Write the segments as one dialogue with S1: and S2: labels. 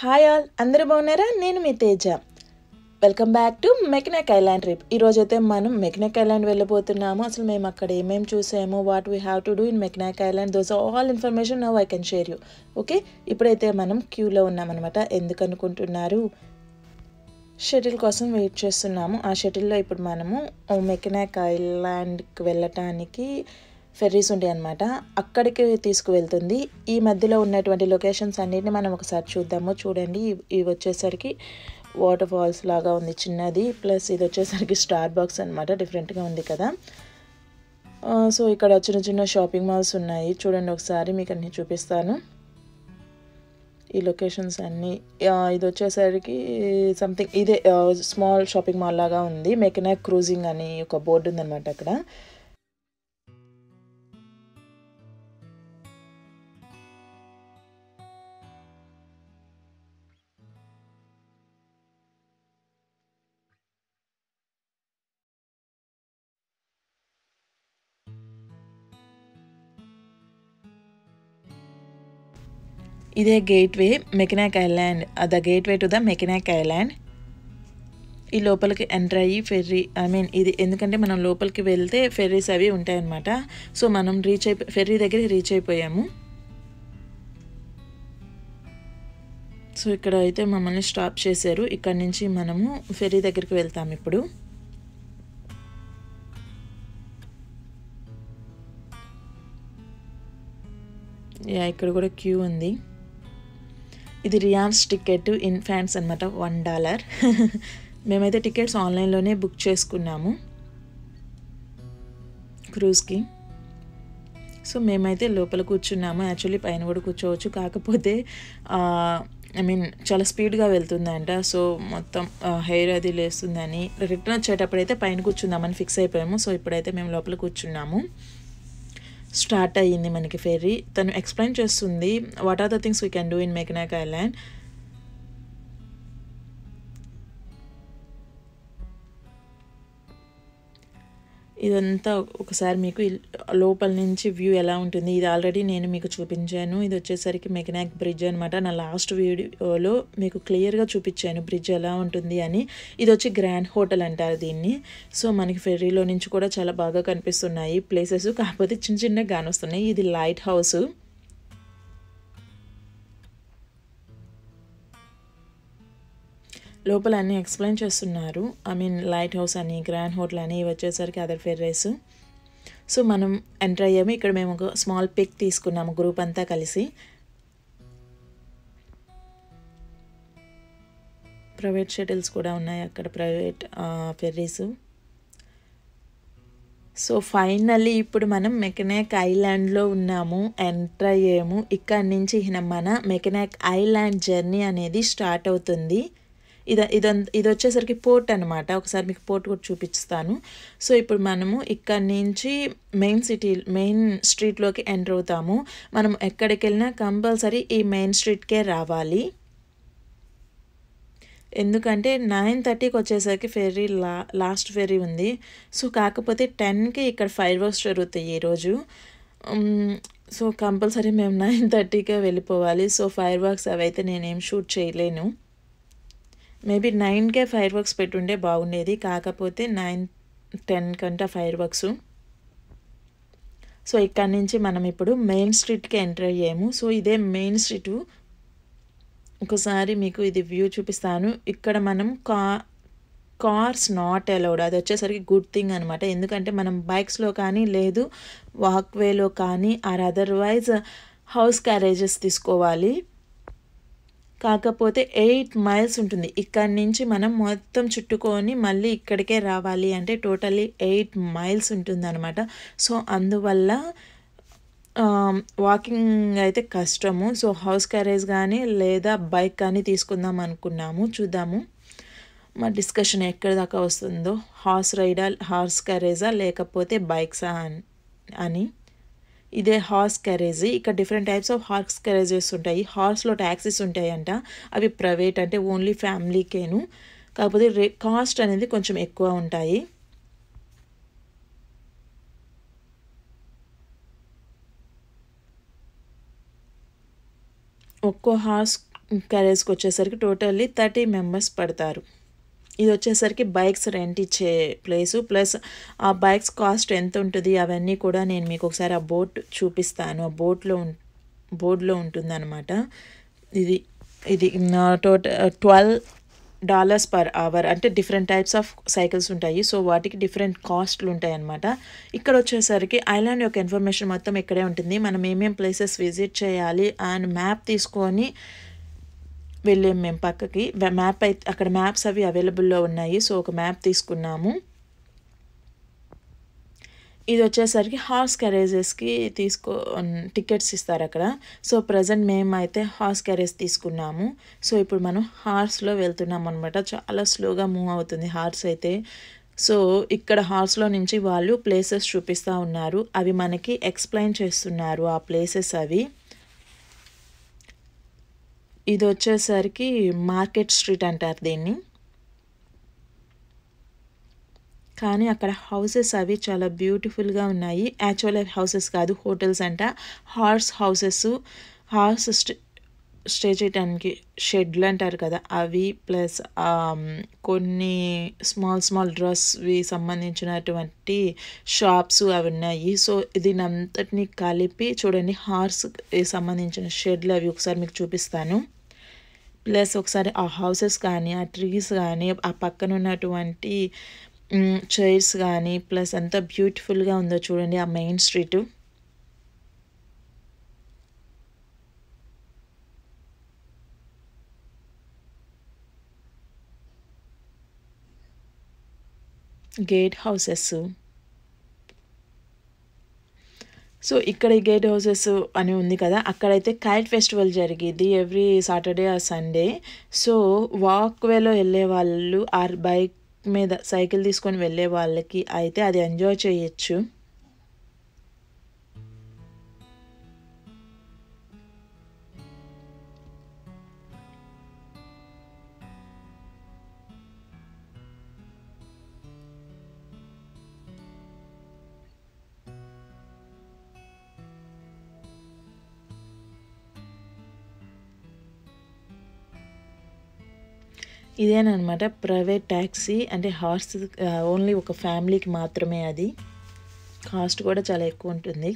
S1: hi all అందరూ బాగున్నారా నేను మీ Teja welcome back to Mackinac Island trip ఈరోజు అయితే మనం మెకినెక్ ఐలాండ్ వెళ్ళబోతున్నాము అసలు మేము అక్కడ ఏమేమి చూసాము what we have to do in Mackinac Island those all information now I can share you okay ఇప్పుడైతే మనం క్యూలో ఉన్నామన్నమాట ఎందుకనుకుంటున్నారు అనుకుంటున్నారు షటిల్ కోసం వెయిట్ చేస్తున్నాము ఆ షటిల్లో ఇప్పుడు మనము మెకినాక్ ఐలాండ్కి వెళ్ళటానికి ఫెర్రీస్ ఉంటాయి అనమాట అక్కడికి తీసుకువెళ్తుంది ఈ మధ్యలో ఉన్నటువంటి లొకేషన్స్ అన్నిటిని మనం ఒకసారి చూద్దాము చూడండి ఇవి వచ్చేసరికి వాటర్ ఫాల్స్ లాగా ఉంది చిన్నది ప్లస్ ఇది వచ్చేసరికి స్టార్ బాక్స్ అనమాట డిఫరెంట్గా ఉంది కదా సో ఇక్కడ చిన్న చిన్న షాపింగ్ మాల్స్ ఉన్నాయి చూడండి ఒకసారి మీకు అన్నీ చూపిస్తాను ఈ లొకేషన్స్ అన్నీ ఇది వచ్చేసరికి సంథింగ్ ఇదే స్మాల్ షాపింగ్ మాల్ లాగా ఉంది మెకనాక్ క్రూజింగ్ అని ఒక బోర్డు ఉందన్నమాట అక్కడ ఇదే gateway Mackinac Island the gateway to the Mackinac Island ఈ లోపలికి ఎంటర్ అయ్యి ఫెర్రీ ఐ మీన్ ఇది ఎందుకంటే మనం లోపలికి వెళ్తే ఫెర్రీస్ అవి ఉంటాయన్నమాట సో మనం రీచ్ అయిపో ఫెర్రీ దగ్గర రీచ్ అయిపోయాము సో ఇక్కడ అయితే మమ్మల్ని స్టాప్ చేశారు ఇక్కడ నుంచి మనము ఫెర్రీ దగ్గరికి వెళ్తాము ఇప్పుడు ఇక్కడ కూడా క్యూ ఉంది ఇది రియాన్స్ టికెట్ ఇన్ ఫ్యాన్స్ అనమాట వన్ డాలర్ మేమైతే టికెట్స్ ఆన్లైన్లోనే బుక్ చేసుకున్నాము క్రూజ్కి సో మేమైతే లోపల కూర్చున్నాము యాక్చువల్లీ పైన కూడా కూర్చోవచ్చు కాకపోతే ఐ మీన్ చాలా స్పీడ్గా వెళ్తుందంట సో మొత్తం హెయిర్ అది లేస్తుందని రిటర్న్ వచ్చేటప్పుడైతే పైన కూర్చుందామని ఫిక్స్ అయిపోయాము సో ఇప్పుడైతే మేము లోపల కూర్చున్నాము స్టార్ట్ అయ్యింది మనకి ఫెర్రీ తను ఎక్స్ప్లెయిన్ చేస్తుంది what are the things we can do in Mackinac Island ఇదంతా ఒకసారి మీకు లోపల నుంచి వ్యూ ఎలా ఉంటుంది ఇది ఆల్రెడీ నేను మీకు చూపించాను ఇది వచ్చేసరికి మెకనాక్ బ్రిడ్జ్ అనమాట నా లాస్ట్ వీడియోలో మీకు క్లియర్గా చూపించాను బ్రిడ్జ్ ఎలా ఉంటుంది అని ఇది వచ్చి గ్రాండ్ హోటల్ అంటారు దీన్ని సో మనకి ఫెర్రీలో నుంచి కూడా చాలా బాగా కనిపిస్తున్నాయి ప్లేసెస్ కాకపోతే చిన్న చిన్నగా కానొస్తున్నాయి ఇది లైట్ హౌస్ లోపల అన్నీ ఎక్స్ప్లెయిన్ చేస్తున్నారు ఐ మీన్ లైట్ హౌస్ అని గ్రాండ్ హోటల్ అని ఇవి వచ్చేసరికి అదర్ ఫెర్రేస్ సో మనం ఎంటర్ అయ్యాము ఇక్కడ మేము ఒక స్మాల్ పిక్ తీసుకున్నాము గ్రూప్ అంతా కలిసి ప్రైవేట్ షటిల్స్ కూడా ఉన్నాయి అక్కడ ప్రైవేట్ ఫెర్రీస్ సో ఫైనల్లీ ఇప్పుడు మనం మెకనాక్ ఐలాండ్లో ఉన్నాము ఎంటర్ అయ్యాము ఇక్కడ నుంచి మన మెకనాక్ ఐలాండ్ జర్నీ అనేది స్టార్ట్ అవుతుంది ఇది ఇది ఇది వచ్చేసరికి పోర్ట్ అనమాట ఒకసారి మీకు పోర్ట్ కూడా చూపిస్తాను సో ఇప్పుడు మనము ఇక్కడ నుంచి మెయిన్ సిటీ మెయిన్ స్ట్రీట్లోకి ఎంటర్ అవుతాము మనం ఎక్కడికి వెళ్ళినా కంపల్సరీ ఈ మెయిన్ స్ట్రీట్కే రావాలి ఎందుకంటే నైన్ థర్టీకి వచ్చేసరికి ఫెర్రీ లా లాస్ట్ ఫెర్రీ ఉంది సో కాకపోతే టెన్కి ఇక్కడ ఫైర్ వర్క్స్ జరుగుతాయి ఈరోజు సో కంపల్సరీ మేము నైన్ థర్టీకే వెళ్ళిపోవాలి సో ఫైర్ వర్క్స్ అవైతే నేనేం షూట్ చేయలేను మేబీ నైన్కే ఫైర్ వర్క్స్ పెట్టుండే బాగుండేది కాకపోతే నైన్ టెన్ కంట ఫైర్ వర్క్స్ సో ఇక్కడ నుంచి మనం ఇప్పుడు మెయిన్ స్ట్రీట్కి ఎంటర్ అయ్యాము సో ఇదే మెయిన్ స్ట్రీటు ఒకసారి మీకు ఇది వ్యూ చూపిస్తాను ఇక్కడ మనం కా కార్స్ నాట్ అలౌడ్ అది వచ్చేసరికి గుడ్ థింగ్ అనమాట ఎందుకంటే మనం బైక్స్లో కానీ లేదు వాక్వేలో కానీ ఆర్ అదర్వైజ్ హౌస్ క్యారేజెస్ తీసుకోవాలి కాకపోతే ఎయిట్ మైల్స్ ఉంటుంది ఇక్కడి నుంచి మనం మొత్తం చుట్టుకొని మళ్ళీ ఇక్కడికే రావాలి అంటే టోటల్లీ ఎయిట్ మైల్స్ ఉంటుందన్నమాట సో అందువల్ల వాకింగ్ అయితే కష్టము సో హౌస్ క్యారేజ్ కానీ లేదా బైక్ కానీ తీసుకుందాం అనుకున్నాము చూద్దాము మా డిస్కషన్ ఎక్కడి దాకా వస్తుందో హార్స్ రైడా హార్స్ క్యారేజా లేకపోతే బైక్సా అని ఇదే హార్స్ క్యారేజ్ ఇక్కడ different types of horse carriages ఉంటాయి హార్స్లో ట్యాక్సీస్ ఉంటాయంట అవి ప్రైవేట్ అంటే ఓన్లీ ఫ్యామిలీకేను కాకపోతే రే కాస్ట్ అనేది కొంచెం ఎక్కువ ఉంటాయి ఒక్కో హార్స్ క్యారేజ్కి వచ్చేసరికి టోటల్లీ థర్టీ మెంబర్స్ పడతారు ఇది వచ్చేసరికి బైక్స్ రెంట్ ఇచ్చే ప్లేసు ప్లస్ ఆ బైక్స్ కాస్ట్ ఎంత ఉంటుంది అవన్నీ కూడా నేను మీకు ఒకసారి ఆ బోట్ చూపిస్తాను ఆ బోట్లో బోర్డులో ఉంటుందన్నమాట ఇది ఇది total twelve dollars per hour అంటే డిఫరెంట్ టైప్స్ ఆఫ్ సైకిల్స్ ఉంటాయి సో వాటికి డిఫరెంట్ కాస్ట్లు ఉంటాయి అనమాట ఇక్కడ వచ్చేసరికి ఐలాండ్ యొక్క ఇన్ఫర్మేషన్ మొత్తం ఇక్కడే ఉంటుంది మనం ఏమేం ప్లేసెస్ విజిట్ చేయాలి అండ్ మ్యాప్ తీసుకొని వెళ్ళాము మేము పక్కకి మ్యాప్ అయితే అక్కడ మ్యాప్స్ అవి అవైలబుల్లో ఉన్నాయి సో ఒక మ్యాప్ తీసుకున్నాము ఇది వచ్చేసరికి హార్స్ క్యారేజెస్కి తీసుకో టికెట్స్ ఇస్తారు అక్కడ సో ప్రజెంట్ మేమైతే హార్స్ క్యారేజ్ తీసుకున్నాము సో ఇప్పుడు మనం హార్స్లో వెళ్తున్నాం అనమాట చాలా స్లోగా మూవ్ అవుతుంది హార్స్ అయితే సో ఇక్కడ హార్స్లో నుంచి వాళ్ళు ప్లేసెస్ చూపిస్తూ ఉన్నారు అవి మనకి ఎక్స్ప్లెయిన్ చేస్తున్నారు ఆ ప్లేసెస్ అవి ఇది వచ్చేసరికి మార్కెట్ స్ట్రీట్ అంటారు దీన్ని కానీ అక్కడ హౌసెస్ అవి చాలా బ్యూటిఫుల్గా ఉన్నాయి యాక్చువల్ హౌసెస్ కాదు హోటల్స్ అంట హార్స్ హౌసెస్ హార్స్ స్టే చేయడానికి షెడ్లు అంటారు కదా అవి ప్లస్ కొన్ని స్మాల్ స్మాల్ డ్రెస్వి సంబంధించినటువంటి షాప్స్ అవి ఉన్నాయి సో దీని అంతటిని కలిపి చూడండి హార్స్ సంబంధించిన షెడ్లు అవి ఒకసారి మీకు చూపిస్తాను ప్లస్ ఒకసారి ఆ హౌసెస్ కానీ ఆ ట్రీస్ కానీ ఆ పక్కన ఉన్నటువంటి చైర్స్ కానీ ప్లస్ ఎంత బ్యూటిఫుల్గా ఉందో చూడండి ఆ main street gate houses so ఇక్కడ గేట్ హౌసెస్ అని ఉంది కదా అక్కడైతే కైట్ ఫెస్టివల్ జరిగింది ఎవ్రీ సాటర్డే ఆ సండే సో వాక్వేలో వెళ్ళే వాళ్ళు ఆర్ బైక్ మీద సైకిల్ తీసుకొని వెళ్ళే వాళ్ళకి అయితే అది ఎంజాయ్ చేయొచ్చు ఇదేనమాట ప్రైవేట్ ట్యాక్సీ అంటే హార్స్ ఓన్లీ ఒక ఫ్యామిలీకి మాత్రమే అది కాస్ట్ కూడా చాలా ఎక్కువ ఉంటుంది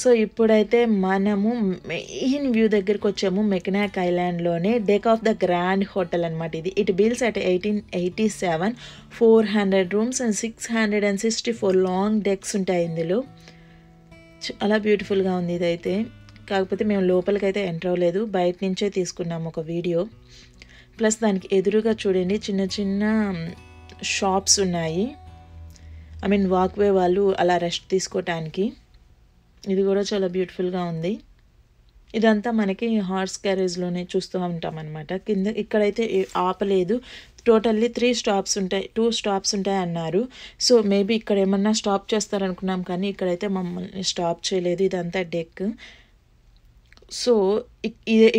S1: సో ఇప్పుడైతే మనము మెయిన్ వ్యూ దగ్గరికి వచ్చాము మెకనాక్ ఐలాండ్లోనే deck of the Grand Hotel అనమాట ఇది it builds at eighteen eighty seven four hundred rooms and six hundred and sixty four long decks ఉంటాయి ఇందులో చాలా బ్యూటిఫుల్గా ఉంది ఇదైతే కాకపోతే మేము లోపలికైతే ఎంటర్ అవ్వలేదు బయట నుంచే తీసుకున్నాము ఒక వీడియో ప్లస్ దానికి ఎదురుగా చూడండి చిన్న చిన్న షాప్స్ ఉన్నాయి ఐ మీన్ వాక్వే వాళ్ళు అలా రెస్ట్ తీసుకోవటానికి ఇది కూడా చాలా బ్యూటిఫుల్గా ఉంది ఇదంతా మనకి హార్స్ క్యారేజ్లోనే చూస్తూ ఉంటాం అనమాట కింద ఇక్కడైతే ఆపలేదు టోటల్లీ త్రీ స్టాప్స్ ఉంటాయి టూ స్టాప్స్ ఉంటాయి అన్నారు సో మేబీ ఇక్కడ ఏమన్నా స్టాప్ చేస్తారనుకున్నాం కానీ ఇక్కడైతే మమ్మల్ని స్టాప్ చేయలేదు ఇదంతా డెక్ సో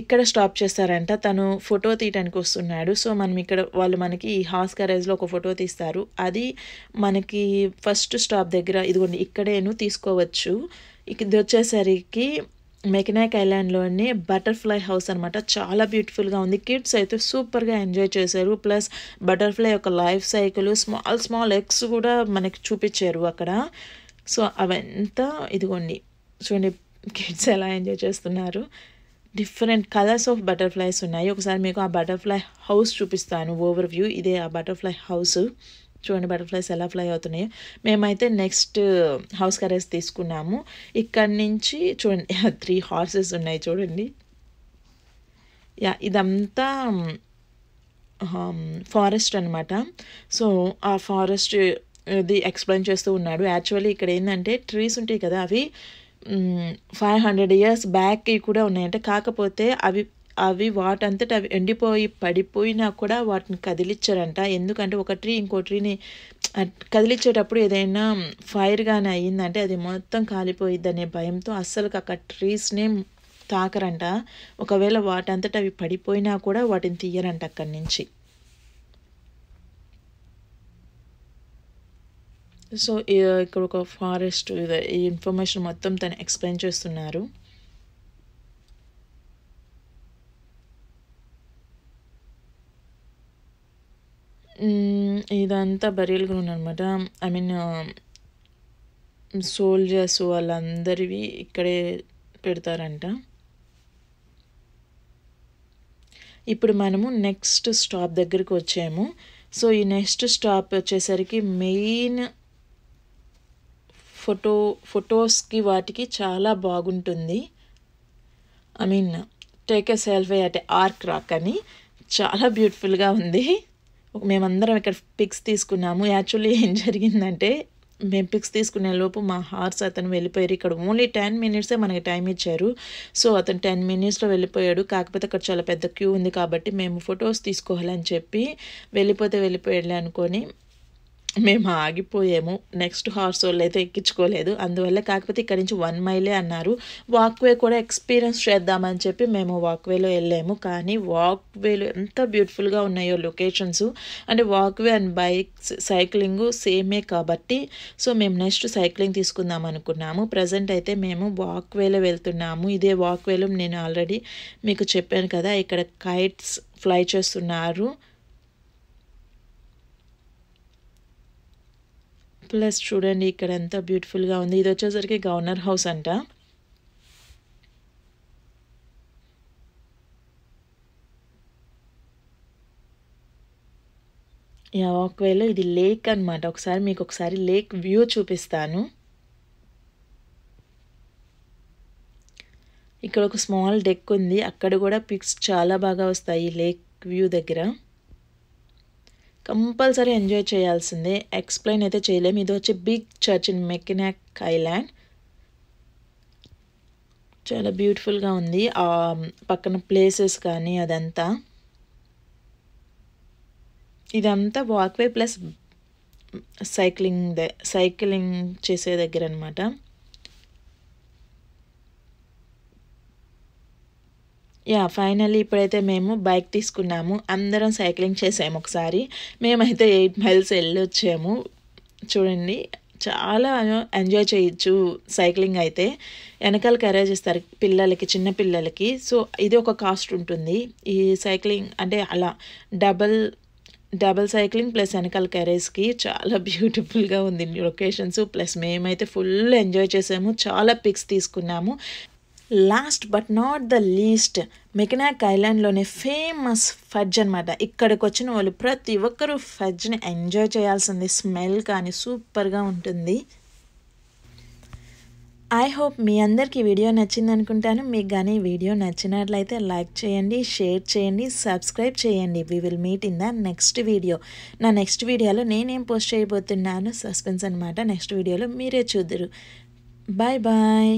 S1: ఇక్కడ స్టాప్ చేస్తారంట తను ఫోటో తీయటానికి వస్తున్నాడు సో మనం ఇక్కడ వాళ్ళు మనకి ఈ హాస్ గ్యారేజ్లో ఒక ఫోటో తీస్తారు అది మనకి ఫస్ట్ స్టాప్ దగ్గర ఇదిగోండి ఇక్కడేను తీసుకోవచ్చు ఇది వచ్చేసరికి మెకనాక్ ఐలాండ్లోనే బటర్ఫ్లై హౌస్ అనమాట చాలా బ్యూటిఫుల్గా ఉంది కిడ్స్ అయితే సూపర్గా ఎంజాయ్ చేశారు ప్లస్ బటర్ఫ్లై యొక్క life cycle small small eggs కూడా మనకి చూపించారు అక్కడ సో అవంతా ఇదిగోండి చూడండి కిడ్స్ ఎలా ఎంజాయ్ చేస్తున్నారు డిఫరెంట్ కలర్స్ ఆఫ్ బటర్ఫ్లైస్ ఉన్నాయి ఒకసారి మీకు ఆ బటర్ఫ్లై హౌస్ చూపిస్తాను ఓవర్ వ్యూ ఇదే ఆ బటర్ఫ్లై హౌస్ చూడండి బటర్ఫ్లైస్ ఎలా ఫ్లై అవుతున్నాయో మేమైతే నెక్స్ట్ హౌస్ కరెస్ తీసుకున్నాము ఇక్కడ నుంచి చూడండి త్రీ హార్సెస్ ఉన్నాయి చూడండి యా ఇదంతా ఫారెస్ట్ అనమాట సో ఆ ఫారెస్ట్ uh, ఇది ఎక్స్ప్లెయిన్ చేస్తూ ఉన్నాడు యాక్చువల్లీ ఇక్కడ ఏంటంటే ట్రీస్ ఉంటాయి కదా అవి ఫైవ్ హండ్రెడ్ ఇయర్స్ బ్యాక్ కూడా ఉన్నాయంటే కాకపోతే అవి అవి వాటంతట అవి ఎండిపోయి పడిపోయినా కూడా వాటిని కదిలించారంట ఎందుకంటే ఒక ట్రీ ఇంకో ట్రీని కదిలించేటప్పుడు ఏదైనా ఫైర్ కానీ అయ్యిందంటే అది మొత్తం అనే భయంతో అస్సలు అక్కడ ట్రీస్నే తాకరంట ఒకవేళ వాటంతట అవి పడిపోయినా కూడా వాటిని తీయరంట అక్కడి నుంచి సో ఇక్కడ ఒక ఫారెస్ట్ ఈ ఇన్ఫర్మేషన్ మొత్తం తను ఎక్స్ప్లెయిన్ చేస్తున్నారు ఇదంతా burial ground I mean soldiers వాళ్ళందరివి ఇక్కడే పెడతారంట ఇప్పుడు మనము నెక్స్ట్ స్టాప్ దగ్గరికి వచ్చాము సో ఈ నెక్స్ట్ స్టాప్ వచ్చేసరికి మెయిన్ ఫోటో ఫొటోస్కి వాటికి చాలా బాగుంటుంది I mean take a selfie at Arch Rock అని చాలా బ్యూటిఫుల్గా ఉంది మేమందరం ఇక్కడ పిక్స్ తీసుకున్నాము యాక్చువల్లీ ఏం జరిగిందంటే మేము పిక్స్ తీసుకునే లోపు మా హార్స్ అతను వెళ్ళిపోయారు ఇక్కడ ఓన్లీ టెన్ మినిట్సే మనకి టైం ఇచ్చారు సో అతను టెన్ మినిట్స్లో వెళ్ళిపోయాడు కాకపోతే అక్కడ చాలా పెద్ద క్యూ ఉంది కాబట్టి మేము ఫొటోస్ తీసుకోవాలని చెప్పి వెళ్ళిపోతే వెళ్ళిపోయాడు అనుకొని మేము ఆగిపోయాము నెక్స్ట్ హార్స్ వాళ్ళు అయితే ఎక్కించుకోలేదు అందువల్ల కాకపోతే ఇక్కడ నుంచి వన్ మైలే అన్నారు వాక్వే కూడా ఎక్స్పీరియన్స్ చేద్దామని చెప్పి మేము వాక్వేలో వెళ్ళాము కానీ వాక్వేలో ఎంత బ్యూటిఫుల్గా ఉన్నాయో లొకేషన్స్ అంటే వాక్వే అండ్ బైక్స్ సైక్లింగ్ సేమే కాబట్టి సో మేము నెక్స్ట్ సైక్లింగ్ తీసుకుందాం అనుకున్నాము ప్రజెంట్ అయితే మేము వాక్వేలో వెళ్తున్నాము ఇదే వాక్వేలో నేను ఆల్రెడీ మీకు చెప్పాను కదా ఇక్కడ కైట్స్ ఫ్లై చేస్తున్నారు ప్లస్ చూడండి ఇక్కడ ఎంత బ్యూటిఫుల్గా ఉంది ఇది వచ్చేసరికి గవర్నర్ హౌస్ అంట యా వాక్వేలో ఇది లేక్ అనమాట ఒకసారి మీకు ఒకసారి లేక్ వ్యూ చూపిస్తాను ఇక్కడ ఒక స్మాల్ డెక్ ఉంది అక్కడ కూడా పిక్స్ చాలా బాగా వస్తాయి లేక్ వ్యూ దగ్గర కంపల్సరీ ఎంజాయ్ చేయాల్సిందే ఎక్స్ప్లెయిన్ అయితే చేయలేము ఇది వచ్చి big church in Mackinac island చాలా బ్యూటిఫుల్గా ఉంది పక్కన ప్లేసెస్ కానీ అదంతా ఇదంతా వాక్వే ప్లస్ సైక్లింగ్ సైక్లింగ్ చేసే దగ్గర అనమాట యా ఫైనల్లీ ఇప్పుడైతే మేము బైక్ తీసుకున్నాము అందరం సైక్లింగ్ చేసాము ఒకసారి మేమైతే ఎయిట్ మైల్స్ వెళ్ళొచ్చాము చూడండి చాలా ఎంజాయ్ చేయొచ్చు సైక్లింగ్ అయితే వెనకాల కరేజ్ ఇస్తారు పిల్లలకి చిన్న పిల్లలకి సో ఇది ఒక కాస్ట్ ఉంటుంది ఈ సైక్లింగ్ అంటే అలా డబల్ డబల్ సైక్లింగ్ ప్లస్ వెనకాల క్యారేజ్కి చాలా బ్యూటిఫుల్గా ఉంది లొకేషన్స్ ప్లస్ మేమైతే ఫుల్ ఎంజాయ్ చేసాము చాలా పిక్స్ తీసుకున్నాము last but not the least Mackinac ఐలాండ్లోనే ఫేమస్ ఫజ్ అనమాట ఇక్కడికి వచ్చిన వాళ్ళు ప్రతి ఒక్కరూ ఫజ్ని ఎంజాయ్ చేయాల్సింది స్మెల్ కానీ సూపర్గా ఉంటుంది ఐ హోప్ మీ అందరికీ వీడియో నచ్చింది అనుకుంటాను మీకు కానీ వీడియో నచ్చినట్లయితే లైక్ చేయండి షేర్ చేయండి సబ్స్క్రైబ్ చేయండి we will meet in the next video నా నెక్స్ట్ వీడియోలో నేనేం పోస్ట్ చేయబోతున్నాను సస్పెన్స్ అనమాట నెక్స్ట్ వీడియోలో మీరే చూద్దరు బాయ్ బాయ్